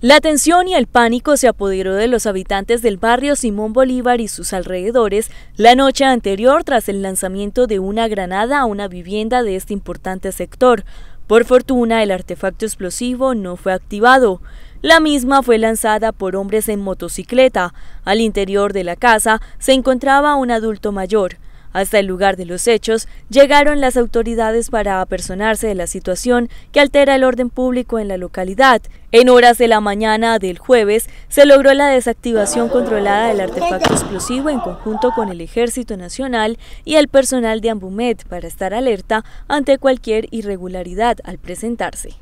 La tensión y el pánico se apoderó de los habitantes del barrio Simón Bolívar y sus alrededores la noche anterior tras el lanzamiento de una granada a una vivienda de este importante sector. Por fortuna, el artefacto explosivo no fue activado. La misma fue lanzada por hombres en motocicleta. Al interior de la casa se encontraba un adulto mayor. Hasta el lugar de los hechos llegaron las autoridades para apersonarse de la situación que altera el orden público en la localidad. En horas de la mañana del jueves se logró la desactivación controlada del artefacto explosivo en conjunto con el Ejército Nacional y el personal de Ambumet para estar alerta ante cualquier irregularidad al presentarse.